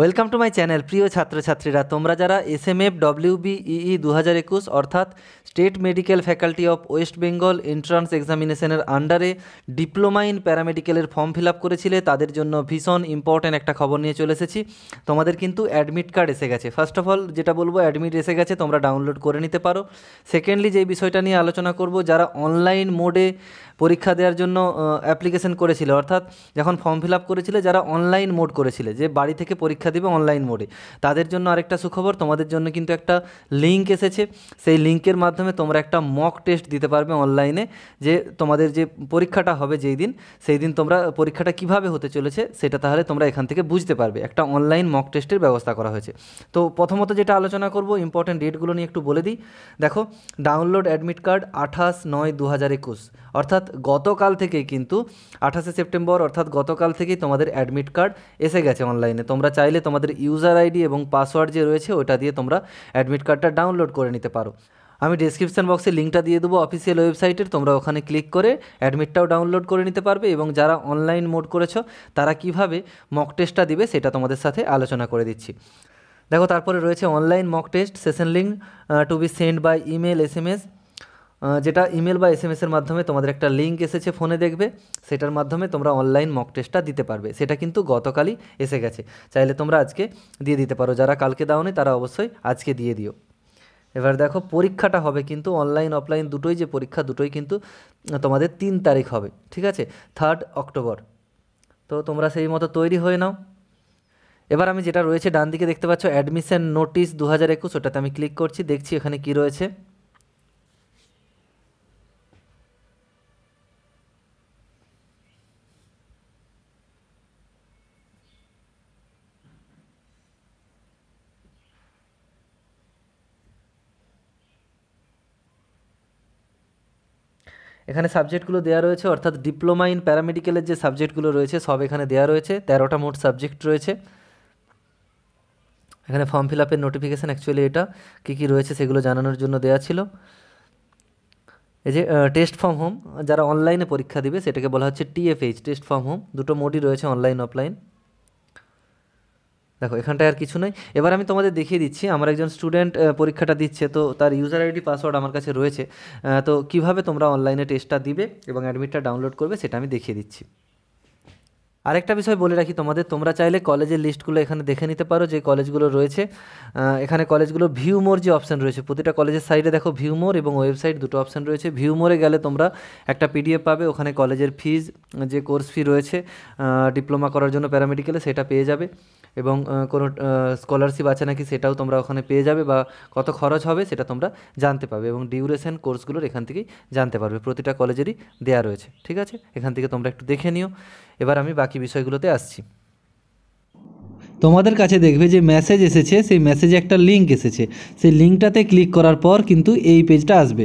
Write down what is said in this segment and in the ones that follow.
welcome to my channel প্রিয় ছাত্রছাত্রীরা তোমরা যারা S M F WBE e e দু হাজার একুশ অর্থাৎ state medical faculty of West Bengal entrance এক্সামিনেশনের আন্ডারে ডিপ্লোমা ইন প্যারামেডিক্যালের ফর্ম ফিল আপ করেছিলে তাদের জন্য ভীষণ ইম্পর্ট্যান্ট একটা খবর নিয়ে চলে এসেছি তোমাদের কিন্তু অ্যাডমিট কার্ড এসে গেছে ফার্স্ট অফ অল যেটা বলবো অ্যাডমিট এসে গেছে তোমরা ডাউনলোড করে নিতে পারো সেকেন্ডলি যে বিষয়টা নিয়ে আলোচনা করব যারা অনলাইন মোডে পরীক্ষা দেওয়ার জন্য অ্যাপ্লিকেশন করেছিল অর্থাৎ যখন ফর্ম ফিল আপ করেছিলে যারা অনলাইন মোড করেছিলে যে বাড়ি থেকে পরীক্ষা পরীক্ষা দেবে অনলাইন মোডে তাদের জন্য আরেকটা সুখবর তোমাদের জন্য কিন্তু একটা লিঙ্ক এসেছে সেই লিঙ্কের মাধ্যমে তোমরা একটা মক টেস্ট দিতে পারবে অনলাইনে যে তোমাদের যে পরীক্ষাটা হবে যেই দিন সেই দিন তোমরা পরীক্ষাটা কিভাবে হতে চলেছে সেটা তাহলে তোমরা এখান থেকে বুঝতে পারবে একটা অনলাইন মক টেস্টের ব্যবস্থা করা হয়েছে তো প্রথমত যেটা আলোচনা করব ইম্পর্টেন্ট ডেটগুলো নিয়ে একটু বলে দিই দেখো ডাউনলোড অ্যাডমিট কার্ড আঠাশ নয় দু হাজার একুশ অর্থাৎ গতকাল থেকেই কিন্তু আঠাশে সেপ্টেম্বর অর্থাৎ গতকাল থেকেই তোমাদের অ্যাডমিট কার্ড এসে গেছে অনলাইনে তোমরা চাইলে চাইলে তোমাদের ইউজার আইডি এবং পাসওয়ার্ড যে রয়েছে ওটা দিয়ে তোমরা অ্যাডমিট কার্ডটা ডাউনলোড করে নিতে পারো আমি ডিসক্রিপশান বক্সে লিঙ্কটা দিয়ে দেবো অফিসিয়াল ওয়েবসাইটের তোমরা ওখানে ক্লিক করে অ্যাডমিটটাও ডাউনলোড করে নিতে পারবে এবং যারা অনলাইন মোড করেছ তারা কিভাবে মক টেস্টটা দিবে সেটা তোমাদের সাথে আলোচনা করে দিচ্ছি দেখো তারপরে রয়েছে online mock test session link to be send by email S M S যেটা ইমেল বা এস এম এসের মাধ্যমে তোমাদের একটা লিঙ্ক এসেছে ফোনে দেখবে সেটার মাধ্যমে তোমরা অনলাইন মক টেস্টটা দিতে পারবে সেটা কিন্তু গতকালই এসে গেছে চাইলে তোমরা আজকে দিয়ে দিতে পারো যারা কালকে দাওনি তারা অবশ্যই আজকে দিয়ে দিও এবার দেখো পরীক্ষাটা হবে কিন্তু অনলাইন অফলাইন দুটোই যে পরীক্ষা দুটোই কিন্তু তোমাদের তিন তারিখ হবে ঠিক আছে থার্ড অক্টোবর তো তোমরা সেই মতো তৈরি হয়ে নাও এবার আমি যেটা রয়েছে ডান দিকে দেখতে পাচ্ছ অ্যাডমিশন নোটিশ দু হাজার একুশ ওটাতে আমি ক্লিক করছি দেখছি এখানে কি রয়েছে এখানে সাবজেক্টগুলো দেওয়া রয়েছে অর্থাৎ ডিপ্লোমা ইন প্যারামেডিক্যালের যে সাবজেক্টগুলো রয়েছে সব এখানে দেওয়া রয়েছে তেরোটা মোট সাবজেক্ট রয়েছে এখানে ফর্ম ফিল আপের নোটিফিকেশান অ্যাকচুয়ালি এটা কী কী রয়েছে সেগুলো জানানোর জন্য দেওয়া ছিল এই যে টেস্ট ফর্ম হোম যারা অনলাইনে পরীক্ষা দিবে সেটাকে বলা হচ্ছে টিএফএইচ টেস্ট ফর্ম হোম দুটো মোডই রয়েছে অনলাইন অফলাইন দেখো এখানটায় আর কিছু নেই এবার আমি তোমাদের দেখিয়ে দিচ্ছি আমার একজন স্টুডেন্ট পরীক্ষাটা দিচ্ছে তো তার ইউজার আইডি পাসওয়ার্ড আমার কাছে রয়েছে তো কিভাবে তোমরা অনলাইনে টেস্টটা দিবে এবং অ্যাডমিটটা ডাউনলোড করবে সেটা আমি দেখিয়ে দিচ্ছি আরেকটা বিষয় বলে রাখি তোমাদের তোমরা চাইলে কলেজের লিস্টগুলো এখানে দেখে নিতে পারো যে কলেজগুলো রয়েছে এখানে কলেজগুলো ভিউ মোর যে অপশান রয়েছে প্রতিটা কলেজের সাইডে দেখো ভিউ মোর এবং ওয়েবসাইট দুটো অপশান রয়েছে ভিউ মোরে গেলে তোমরা একটা পিডিএফ পাবে ওখানে কলেজের ফিজ যে কোর্স ফি রয়েছে ডিপ্লোমা করার জন্য প্যারামেডিক্যালে সেটা পেয়ে যাবে এবং কোনো স্কলারশিপ আছে নাকি সেটাও তোমরা ওখানে পেয়ে যাবে বা কত খরচ হবে সেটা তোমরা জানতে পাবে এবং ডিউরেশন কোর্সগুলোর এখান থেকেই জানতে পারবে প্রতিটা কলেজেরই দেয়া রয়েছে ঠিক আছে এখান থেকে তোমরা একটু দেখে নিও এবার আমি বাকি বিষয়গুলোতে আসছি তোমাদের কাছে দেখবে যে মেসেজ এসেছে সেই মেসেজে একটা লিঙ্ক এসেছে সেই লিঙ্কটাতে ক্লিক করার পর কিন্তু এই পেজটা আসবে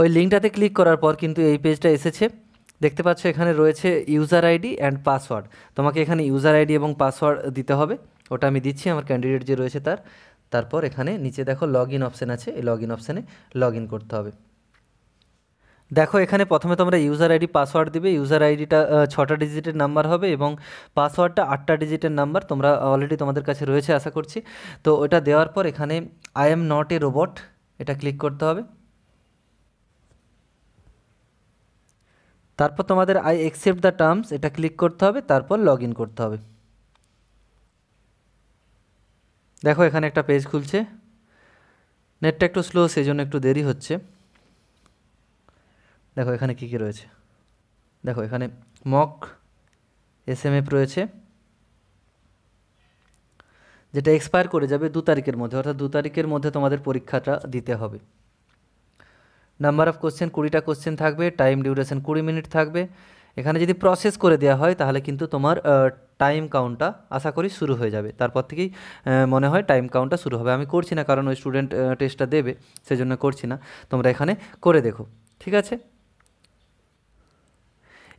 ওই লিঙ্কটাতে ক্লিক করার পর কিন্তু এই পেজটা এসেছে দেখতে পাচ্ছ এখানে রয়েছে ইউজার আইডি অ্যান্ড পাসওয়ার্ড তোমাকে এখানে ইউজার আইডি এবং পাসওয়ার্ড দিতে হবে ওটা আমি দিচ্ছি আমার ক্যান্ডিডেট যে রয়েছে তার তারপর এখানে নিচে দেখো লগ ইন অপশান আছে এই লগ ইন অপশানে লগ ইন করতে হবে দেখো এখানে প্রথমে তোমরা ইউজার আইডি পাসওয়ার্ড দিবে ইউজার আইডিটা ছটা ডিজিটের নাম্বার হবে এবং পাসওয়ার্ডটা আটটা ডিজিটের নাম্বার তোমরা অলরেডি তোমাদের কাছে রয়েছে আশা করছি তো ওটা দেওয়ার পর এখানে I am not a robot এটা ক্লিক করতে হবে তারপর তোমাদের আই অ্যাকসেপ্ট দ্য টার্মস এটা ক্লিক করতে হবে তারপর লগ করতে হবে দেখো এখানে একটা পেজ খুলছে নেটটা একটু স্লো সেই জন্য একটু দেরি হচ্ছে দেখো এখানে কী কী রয়েছে দেখো এখানে মক এস এম এফ রয়েছে যেটা এক্সপায়ার করে যাবে দু তারিখের মধ্যে অর্থাৎ দু তারিখের মধ্যে তোমাদের পরীক্ষাটা দিতে হবে নাম্বার অফ কোশ্চেন কুড়িটা কোশ্চেন থাকবে টাইম ডিউরেশন কুড়ি মিনিট থাকবে এখানে যদি প্রসেস করে দেওয়া হয় তাহলে কিন্তু তোমার টাইম কাউন্টটা আশা করি শুরু হয়ে যাবে তারপর থেকেই মনে হয় টাইম কাউন্টটা শুরু হবে আমি করছি না কারণ ওই স্টুডেন্ট টেস্টটা দেবে সেজন্য করছি না তোমরা এখানে করে দেখো ঠিক আছে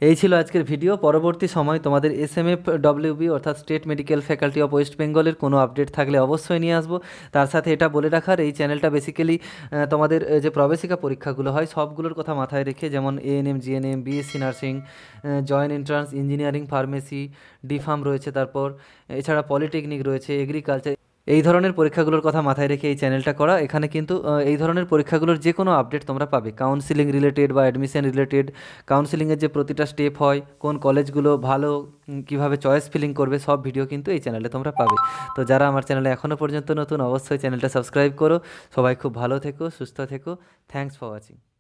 এই ছিল আজকের ভিডিও পরবর্তী সময় তোমাদের এস এম এফ ডব্লিউবি অর্থাৎ state medical faculty of West বেঙ্গলের কোনো আপডেট থাকলে অবশ্যই নিয়ে আসবো তার সাথে এটা বলে রাখার এই চ্যানেলটা বেসিক্যালি তোমাদের যে প্রবেশিকা পরীক্ষাগুলো হয় সবগুলোর কথা মাথায় রেখে যেমন ANM GNM BSc nursing joint entrance engineering pharmacy DPharm রয়েছে তারপর এছাড়া পলিটেকনিক রয়েছে এগ্রিকালচার এই ধরনের পরীক্ষাগুলোর কথা মাথায় রেখে এই চ্যানেলটা করা এখানে কিন্তু এই ধরনের পরীক্ষাগুলোর যে কোনো আপডেট তোমরা পাবে কাউন্সিলিং রিলেটেড বা অ্যাডমিশন রিলেটেড কাউন্সিলিংয়ের যে প্রতিটা স্টেপ হয় কোন কলেজগুলো ভালো কিভাবে চয়েস ফিলিং করবে সব ভিডিও কিন্তু এই চ্যানেলে তোমরা পাবে তো যারা আমার চ্যানেলে এখনও পর্যন্ত নতুন অবশ্যই চ্যানেলটা সাবস্ক্রাইব করো সবাই খুব ভালো থেকো সুস্থ থেকো থ্যাংকস ফর ওয়াচিং